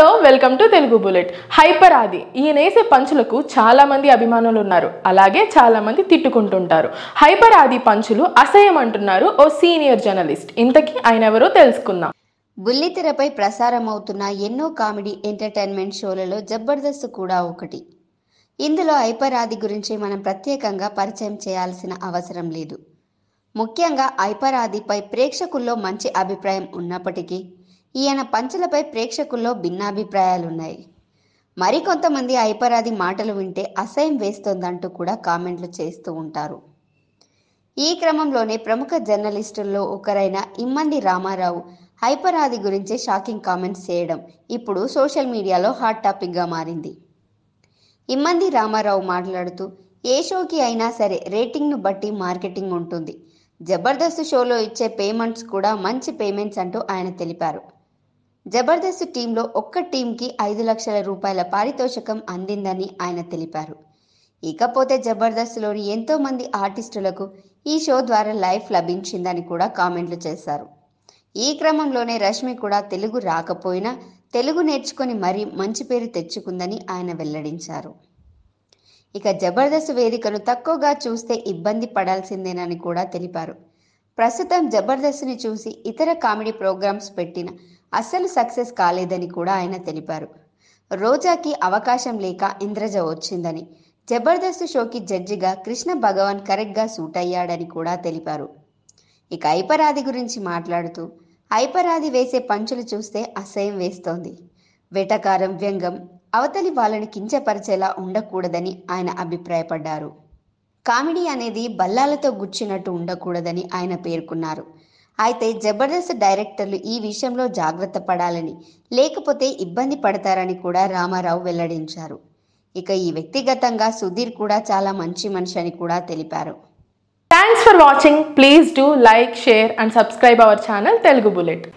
hello welcome to Telugu bullet hyper Aadi ఈయనేసే పంచులకు చాలామంది అభిమానులు ఉన్నారు అలాగే చాలామంది తిట్టుకుంటుంటారు హైపర్ ఆది పంచులు అసహ్యం అంటున్నారు ఓ సీనియర్ జర్నలిస్ట్ ఇంతకీ ఆయన ఎవరో తెలుసుకుందాం బుల్లితెరపై ప్రసారమవుతున్న ఎన్నో కామెడీ ఎంటర్టైన్మెంట్ షోలలో జబర్దస్త్ కూడా ఒకటి ఇందులో హైపర్ ఆది గురించి మనం ప్రత్యేకంగా పరిచయం చేయాల్సిన అవసరం లేదు ముఖ్యంగా హైపర్ ఆదిపై ప్రేక్షకుల్లో మంచి అభిప్రాయం ఉన్నప్పటికీ ఈయన పంచలపై ప్రేక్షకుల్లో భిన్నాభిప్రాయాలున్నాయి మరికొంతమంది ఐపరాది మాటలు వింటే అసహ్యం వేస్తోందంటూ కూడా కామెంట్లు చేస్తూ ఉంటారు ఈ క్రమంలోనే ప్రముఖ జర్నలిస్టుల్లో ఒకరైన ఇమ్మంది రామారావు హైపరాది గురించి షాకింగ్ కామెంట్స్ చేయడం ఇప్పుడు సోషల్ మీడియాలో హాట్ టాపిక్గా మారింది ఇమ్మంది రామారావు మాట్లాడుతూ ఏ షోకి అయినా సరే రేటింగ్ను బట్టి మార్కెటింగ్ ఉంటుంది జబర్దస్త్ షోలో ఇచ్చే పేమెంట్స్ కూడా మంచి పేమెంట్స్ అంటూ ఆయన తెలిపారు జబర్దస్త్ టీంలో ఒక్క టీంకి ఐదు లక్షల రూపాయల పారితోషికం అందిందని ఆయన తెలిపారు ఇకపోతే జబర్దస్త్లోని ఎంతోమంది ఆర్టిస్టులకు ఈ షో ద్వారా లైఫ్ లభించిందని కూడా కామెంట్లు చేశారు ఈ క్రమంలోనే రష్మి కూడా తెలుగు రాకపోయినా తెలుగు నేర్చుకుని మరీ మంచి పేరు తెచ్చుకుందని ఆయన వెల్లడించారు ఇక జబర్దస్త్ వేదికను తక్కువగా చూస్తే ఇబ్బంది పడాల్సిందేనని కూడా తెలిపారు ప్రస్తుతం జబర్దస్త్ని చూసి ఇతర కామెడీ ప్రోగ్రామ్స్ పెట్టిన అస్సలు సక్సెస్ కాలేదని కూడా ఆయన తెలిపారు రోజాకి అవకాశం లేక ఇంద్రజ వచ్చిందని జబర్దస్త్ షోకి జడ్జిగా కృష్ణ భగవాన్ కరెక్ట్గా సూట్ అయ్యాడని కూడా తెలిపారు ఇక ఐపరాధి గురించి మాట్లాడుతూ ఐపరాధి వేసే పంచులు చూస్తే అసహ్యం వేస్తోంది వెటకారం వ్యంగం అవతలి వాళ్ళని కించపరిచేలా ఉండకూడదని ఆయన అభిప్రాయపడ్డారు కామెడీ అనేది బల్లాలతో గుచ్చినట్టు ఉండకూడదని ఆయన పేర్కొన్నారు అయితే జబర్దస్త్ డైరెక్టర్లు ఈ విషయంలో జాగ్రత్త పడాలని లేకపోతే ఇబ్బంది పడతారని కూడా రామారావు వెల్లడించారు ఇక ఈ వ్యక్తిగతంగా సుధీర్ కూడా చాలా మంచి మనిషి అని కూడా తెలిపారు thanks for watching please do like share and subscribe our channel Telugu bullet